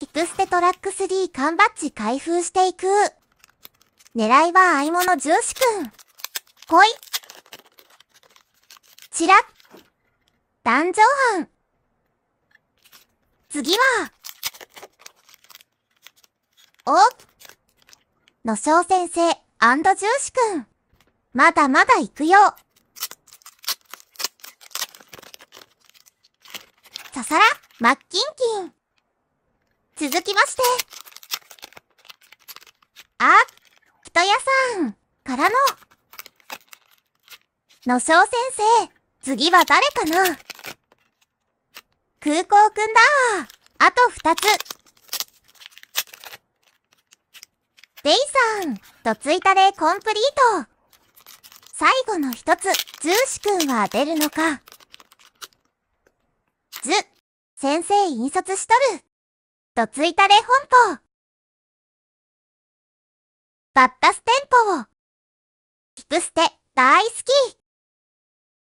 ピクステトラック3缶バッジ開封していく。狙いは合物重視くん。ほい。チラッ。壇上次は、お野う先生重視くん。まだまだ行くよ。ささら、マッキンキン。続きまして。あ、人屋さん、からの。野う先生、次は誰かな空港くんだあと二つ。デイさん、とついたでコンプリート。最後の一つ、ズーシくんは出るのか。ズ、先生引率しとる。とついたれ本舗。バッタステンポを。キくステ。